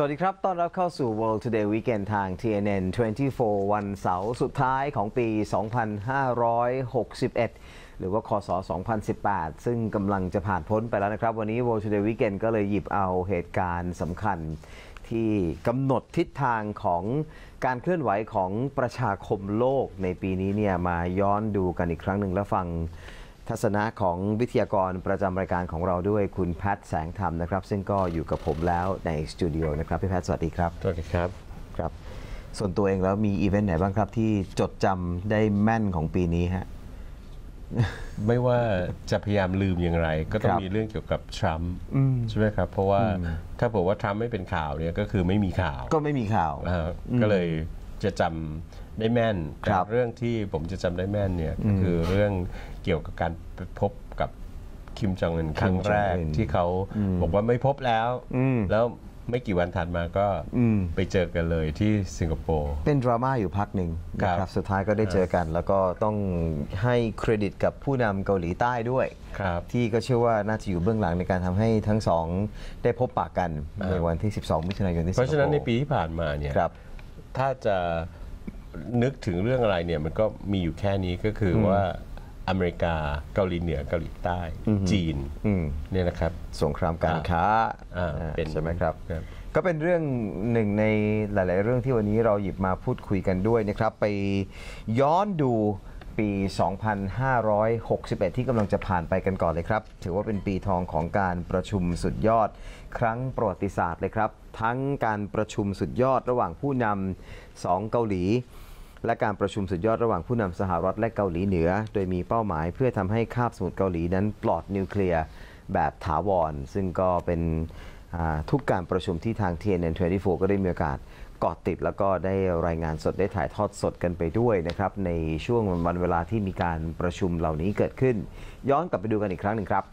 สวัสดีครับ ต้อนรับเข้าสู่ World Today Weekend ทาง TNN 24 วันเสาร์สุดท้ายของปี 2561 หรือว่าคศ2018 ซึ่งกำลังจะผ่านพ้นไปแล้วนะครับ วันนี้ World Today Weekend ก็เลยหยิบเอาเหตุการณ์สำคัญ ที่กำหนดทิศทางของการเคลื่อนไหวของประชาคมโลกในปีนี้เนี่ย มาย้อนดูกันอีกครั้งหนึ่งและฟังทัศนะของวิทยากรประจำรายการของเราด้วยคุณแพทย์แสงธรรมนะครับ ซึ่งก็อยู่กับผมแล้วในสตูดิโอนะครับพี่แพทย์สวัสดีครับสวัสดีครับ ครับ ส่วนตัวเองแล้วมีอีเวนต์ไหนบ้างครับที่จดจำได้แม่นของปีนี้ฮะไม่ว่าจะพยายามลืมอย่างไร ก็ต้องมีเรื่องเกี่ยวกับทรัมป์ใช่ไหมครับเพราะว่าถ้าบอกว่าทรัมป์ไม่เป็นข่าวเนี่ยก็คือไม่มีข่าวก็ไม่มีข่าวก็เลยจะจำได้แม่นรเรื่องที่ผมจะจำได้แม่นเนี่ย ก็คือเรื่องเกี่ยวกับการพบกับคิมจองอึนครั้งแรกที่เขาบอกว่าไม่พบแล้วแล้วไม่กี่วันถัดมาก็ไปเจอกันเลยที่สิงคโปร์เป็นดราม่าอยู่พักหนึ่งนะครับสุดท้ายก็ได้เจอกัน แล้วก็ต้องให้เครดิตกับผู้นำเกาหลีใต้ด้วยที่ก็เชื่อว่าน่าจะอยู่เบื้องหลังในการทำให้ทั้งสองได้พบปากกันในวันที่12มิถุนายนที่สิงคโปร์เพราะฉะนั้นในปีที่ผ่านมาเนี่ยถ้าจะนึกถึงเรื่องอะไรเนี่ยมันก็มีอยู่แค่นี้ก็คือว่าอเมริกาเกาหลีเหนือเกาหลีใต้จีนเนี่ยนะครับสงครามการค้าใช่ไหมครับ ก็เป็นเรื่องหนึ่งในหลายๆเรื่องที่วันนี้เราหยิบมาพูดคุยกันด้วยนะครับ ไปย้อนดูปี 2561ที่กำลังจะผ่านไปกันก่อนเลยครับ ถือว่าเป็นปีทองของการประชุมสุดยอดครั้งประวัติศาสตร์เลยครับทั้งการประชุมสุดยอดระหว่างผู้นำสองเกาหลีและการประชุมสุดยอดระหว่างผู้นำสหรัฐและเกาหลีเหนือ โดยมีเป้าหมายเพื่อทำให้คาบสมุทรเกาหลีนั้นปลอดนิวเคลียร์แบบถาวรซึ่งก็เป็นทุกการประชุมที่ทางเทนเนนทก็ได้มีโอกาสกาะติดแล้วก็ได้รายงานสดได้ถ่ายทอดสดกันไปด้วยนะครับ ในช่วงวันเวลาที่มีการประชุมเหล่านี้เกิดขึ้น ย้อนกลับไปดูกันอีกครั้งหนึ่งครับ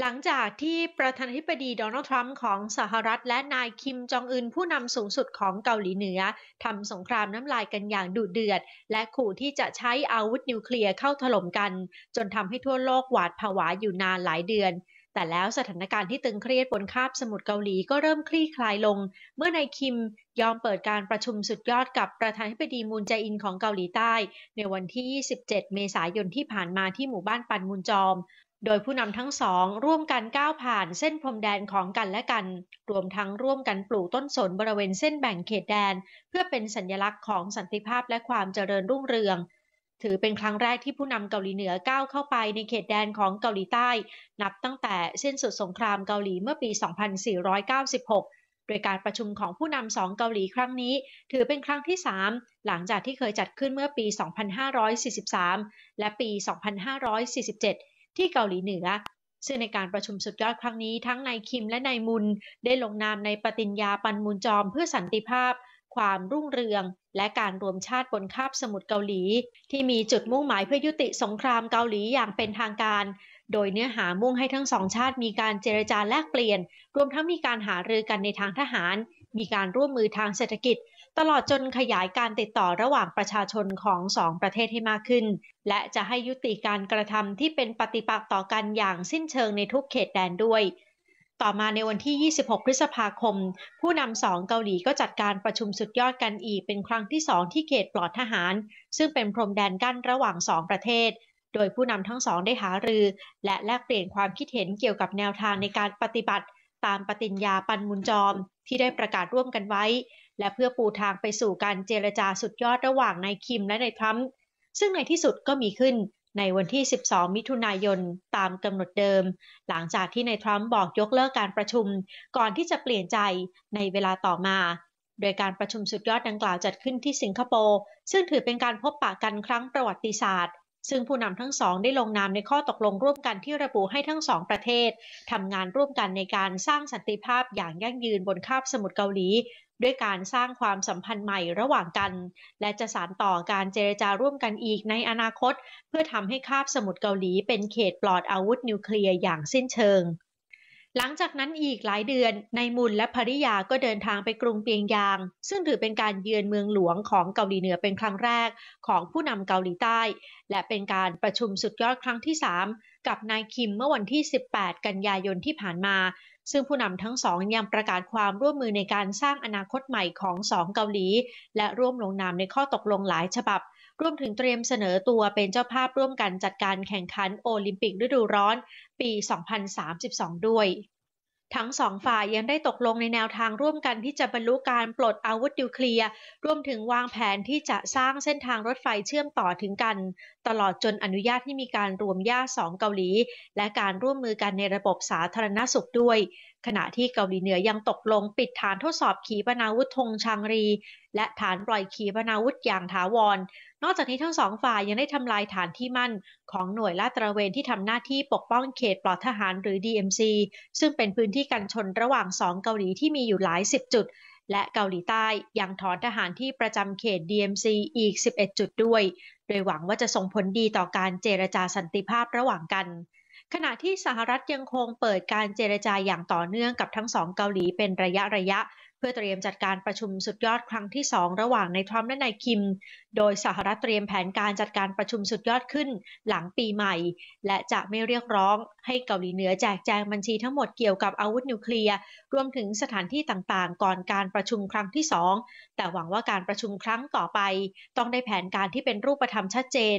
หลังจากที่ประธานาธิบดีโดนัลด์ทรัมป์ของสหรัฐและนายคิมจองอึนผู้นำสูงสุดของเกาหลีเหนือทำสงครามน้ำลายกันอย่างดุเดือด และขู่ที่จะใช้อาวุธนิวเคลียร์เข้าถล่มกัน จนทำให้ทั่วโลกหวาดผวาอยู่นานหลายเดือน แต่แล้วสถานการณ์ที่ตึงเครียดบนคาบสมุทรเกาหลีก็เริ่มคลี่คลายลง เมื่อนายคิมยอมเปิดการประชุมสุดยอดกับประธานาธิบดีมูนแจอินของเกาหลีใต้ ในวันที่ 27 เมษายนที่ผ่านมาที่หมู่บ้านปันมุนจอมโดยผู้นำทั้งสอง ร่วมกันก้าวผ่านเส้นพรมแดนของกันและกัน รวมทั้งร่วมกันปลูกต้นสนบริเวณเส้นแบ่งเขตแดนเพื่อเป็นสัญญลักษณ์ของสันติภาพและความเจริญรุ่งเรือง ถือเป็นครั้งแรกที่ผู้นำเกาหลีเหนือก้าวเข้าไปในเขตแดนของเกาหลีใต้ นับตั้งแต่เส้นสุดสงครามเกาหลีเมื่อปี 2496 โดยการประชุมของผู้นำสองเกาหลีครั้งนี้ ถือเป็นครั้งที่ 3 หลังจากที่เคยจัดขึ้นเมื่อปี 2543 และปี 2547ที่เกาหลีเหนือ ซึ่งในการประชุมสุดยอดครั้งนี้ทั้งนายคิมและนายมุนได้ลงนามในปฏิญญาปันมุนจอมเพื่อสันติภาพ ความรุ่งเรือง และการรวมชาติบนคาบสมุทรเกาหลี ที่มีจุดมุ่งหมายเพื่อยุติสงครามเกาหลีอย่างเป็นทางการ โดยเนื้อหามุ่งให้ทั้งสองชาติมีการเจรจาแลกเปลี่ยน รวมทั้งมีการหารือกันในทางทหาร มีการร่วมมือทางเศรษฐกิจตลอดจนขยายการติดต่อระหว่างประชาชนของสองประเทศให้มากขึ้น และจะให้ยุติการกระทำที่เป็นปฏิปักษ์ต่อกันอย่างสิ้นเชิงในทุกเขตแดนด้วย ต่อมาในวันที่ 26 พฤษภาคม ผู้นำสองเกาหลีก็จัดการประชุมสุดยอดกันอีกเป็นครั้งที่สองที่เขตปลอดทหาร ซึ่งเป็นพรมแดนกั้นระหว่างสองประเทศ โดยผู้นำทั้งสองได้หารือ และแลกเปลี่ยนความคิดเห็นเกี่ยวกับแนวทางในการปฏิบัติตามปฏิญญาปันมุนจอมที่ได้ประกาศร่วมกันไว้ และเพื่อปูทางไปสู่การเจรจาสุดยอดระหว่างนายคิมและนายทรัมป์ซึ่งในที่สุดก็มีขึ้นในวันที่ 12 มิถุนายนตามกำหนดเดิม หลังจากที่นายทรัมป์บอกยกเลิกการประชุมก่อนที่จะเปลี่ยนใจในเวลาต่อมา โดยการประชุมสุดยอดดังกล่าวจัดขึ้นที่สิงคโปร์ซึ่งถือเป็นการพบปะกันครั้งประวัติศาสตร์ซึ่งผู้นำทั้งสองได้ลงนามในข้อตกลงร่วมกันที่ระบุให้ทั้งสองประเทศ ทำงานร่วมกันในการสร้างสันติภาพอย่างยั่งยืนบนคาบสมุทรเกาหลี ด้วยการสร้างความสัมพันธ์ใหม่ระหว่างกัน และจะสานต่อการเจรจาร่วมกันอีกในอนาคต เพื่อทำให้คาบสมุทรเกาหลีเป็นเขตปลอดอาวุธนิวเคลียร์อย่างสิ้นเชิงหลังจากนั้นอีกหลายเดือนนายมุนและภริยาก็เดินทางไปกรุงเปียงยาง ซึ่งถือเป็นการเยือนเมืองหลวงของเกาหลีเหนือเป็นครั้งแรกของผู้นำเกาหลีใต้ และเป็นการประชุมสุดยอดครั้งที่ 3 กับนายคิมเมื่อวันที่ 18 กันยายนที่ผ่านมา ซึ่งผู้นำทั้งสองยังประกาศความร่วมมือในการสร้างอนาคตใหม่ของสองเกาหลี และร่วมลงนามในข้อตกลงหลายฉบับรวมถึงเตรียมเสนอตัวเป็นเจ้าภาพร่วมกันจัดการแข่งขันโอลิมปิกฤดูร้อนปี 2032 ด้วย ทั้งสองฝ่ายยังได้ตกลงในแนวทางร่วมกันที่จะบรรลุการปลดอาวุธนิวเคลียร์ รวมถึงวางแผนที่จะสร้างเส้นทางรถไฟเชื่อมต่อถึงกันตลอดจนอนุญาตให้มีการรวมญาติสองเกาหลี และการร่วมมือกันในระบบสาธารณสุขด้วย ขณะที่เกาหลีเหนือยังตกลงปิดฐานทดสอบขีปนาวุธธงชางรี และฐานปล่อยขีปนาวุธอย่างถาวร นอกจากนี้ทั้งสองฝ่ายยังได้ทำลายฐานที่มั่นของหน่วยลาดตระเวนที่ทำหน้าที่ปกป้องเขตปลอดทหารหรือ DMC ซึ่งเป็นพื้นที่กันชนระหว่างสองเกาหลีที่มีอยู่หลายสิบจุดและเกาหลีใต้ยังถอนทหารที่ประจำเขต DMC อีก 11 จุดด้วย โดยหวังว่าจะส่งผลดีต่อการเจรจาสันติภาพระหว่างกัน ขณะที่สหรัฐยังคงเปิดการเจรจาอย่างต่อเนื่องกับทั้งสองเกาหลีเป็นระยะระยะพื่อเตรียมจัดการประชุมสุดยอดครั้งที่ 2 ระหว่างในทรัมป์และนายคิม โดยสหรัฐเตรียมแผนการจัดการประชุมสุดยอดขึ้นหลังปีใหม่ และจะไม่เรียกร้องให้เกาหลีเหนือแจกแจงบัญชีทั้งหมดเกี่ยวกับอาวุธนิวเคลียร์รวมถึงสถานที่ต่างๆ ก่อนการประชุมครั้งที่2แต่หวังว่าการประชุมครั้งต่อไป ต้องได้แผนการที่เป็นรูปธรรมชัดเจน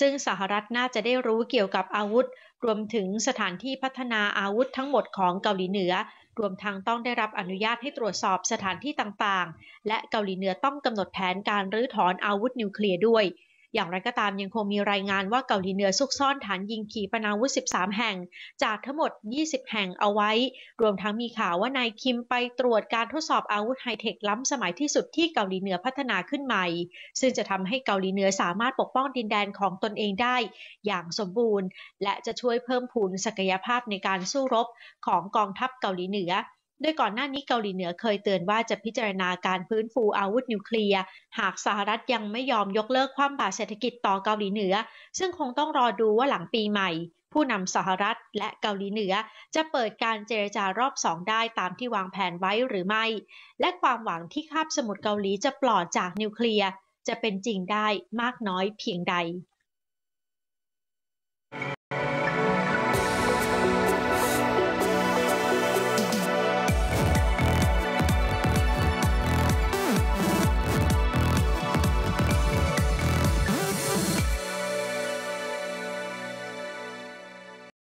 ซึ่งสหรัฐน่าจะได้รู้เกี่ยวกับอาวุธ รวมถึงสถานที่พัฒนาอาวุธทั้งหมดของเกาหลีเหนือ รวมทั้งต้องได้รับอนุญาตให้ตรวจสอบสถานที่ต่างๆ และเกาหลีเหนือต้องกำหนดแผนการรื้อถอนอาวุธนิวเคลียร์ด้วยอย่างไรก็ตามยังคงมีรายงานว่าเกาหลีเหนือซุกซ่อนฐานยิงขีปนาวุธ 13 แห่ง จากทั้งหมด 20 แห่งเอาไว้ รวมทั้งมีข่าวว่านายคิมไปตรวจการทดสอบอาวุธไฮเทคล้ำสมัยที่สุดที่เกาหลีเหนือพัฒนาขึ้นใหม่ ซึ่งจะทำให้เกาหลีเหนือสามารถปกป้องดินแดนของตนเองได้อย่างสมบูรณ์ และจะช่วยเพิ่มพูนศักยภาพในการสู้รบของกองทัพเกาหลีเหนือดยก่อนหน้านี้เกาหลีเหนือเคยเตือนว่าจะพิจารณาการพื้นฟูอาวุธ นิวเคลียร์หากสหรัฐยังไม่ยอมยกเลิกความบาดเศรษฐกิจต่อเกาหลีเหนือ ซึ่งคงต้องรอดูว่าหลังปีใหม่ ผู้นำสหรัฐและเกาหลีเหนือจะเปิดการเจรจารอบสองได้ตามที่วางแผนไว้หรือไม่ และความหวังที่คาบสมุทรเกาหลีจะปลอดจากนิวเคลียร์จะเป็นจริงได้มากน้อยเพียงใด